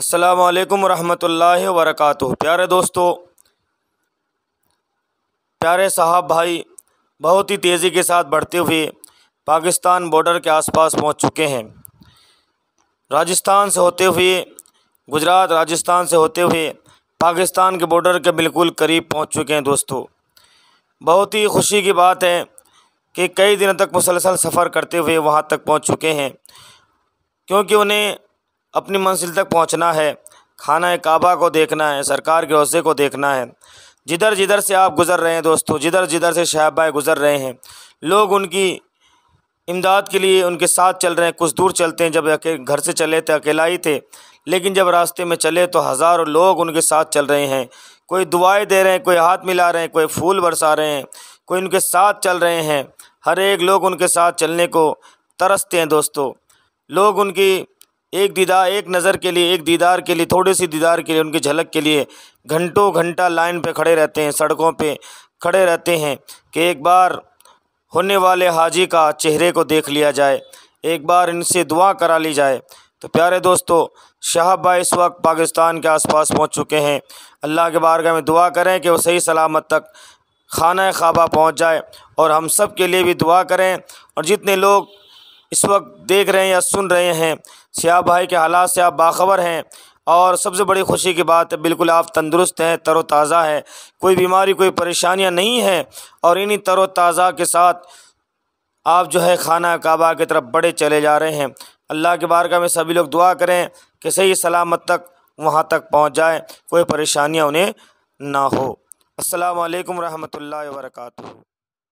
असलकम वरहमतुल्लाहि वरकatuh प्यारे दोस्तों प्यारे साहब भाई बहुत ही तेज़ी के साथ बढ़ते हुए पाकिस्तान बॉर्डर के आसपास पहुंच चुके हैं राजस्थान से होते हुए गुजरात राजस्थान से होते हुए पाकिस्तान के बॉर्डर के बिल्कुल करीब पहुंच चुके हैं दोस्तों बहुत ही खुशी की बात है कि कई दिनों तक मुसलसल सफ़र करते हुए वहाँ तक पहुँच चुके हैं क्योंकि उन्हें अपनी मंजिल तक पहुंचना है खाना काबा को देखना है सरकार के हौसे को देखना है जिधर जिधर से आप गुज़र रहे हैं दोस्तों जिधर जिधर से शहबाए गुज़र रहे हैं लोग उनकी इमदाद के लिए उनके साथ चल रहे हैं कुछ दूर चलते हैं जब घर से चले थे अकेला ही थे लेकिन जब रास्ते में चले तो हज़ारों लोग उनके साथ चल रहे हैं कोई दुआएं दे रहे हैं कोई हाथ मिला रहे हैं कोई फूल बरसा रहे हैं कोई उनके साथ चल रहे हैं हर एक लोग उनके साथ चलने को तरसते हैं दोस्तों लोग उनकी एक दीदा एक नज़र के लिए एक दीदार के लिए थोड़े सी दीदार के लिए उनकी झलक के लिए घंटों घंटा लाइन पे खड़े रहते हैं सड़कों पे खड़े रहते हैं कि एक बार होने वाले हाजी का चेहरे को देख लिया जाए एक बार इनसे दुआ करा ली जाए तो प्यारे दोस्तों शाहबा इस वक्त पाकिस्तान के आसपास पहुंच चुके हैं अल्लाह के बारगाह में दुआ करें कि वो सही सलामत तक खाना खाबा पहुँच जाए और हम सब के लिए भी दुआ करें और जितने लोग इस वक्त देख रहे हैं या सुन रहे हैं सिया भाई के हालात से आप बाखबर हैं और सबसे बड़ी खुशी की बात है बिल्कुल आप तंदुरुस्त हैं तरोताज़ा है कोई बीमारी कोई परेशानियां नहीं हैं और इन्हीं तरोताज़ा के साथ आप जो है खाना काबा की तरफ बड़े चले जा रहे हैं अल्लाह के बारगाह में सभी लोग दुआ करें कि सही सलामत तक वहाँ तक पहुँच जाए कोई परेशानियाँ उन्हें ना हो असलकम वरहमल वर्का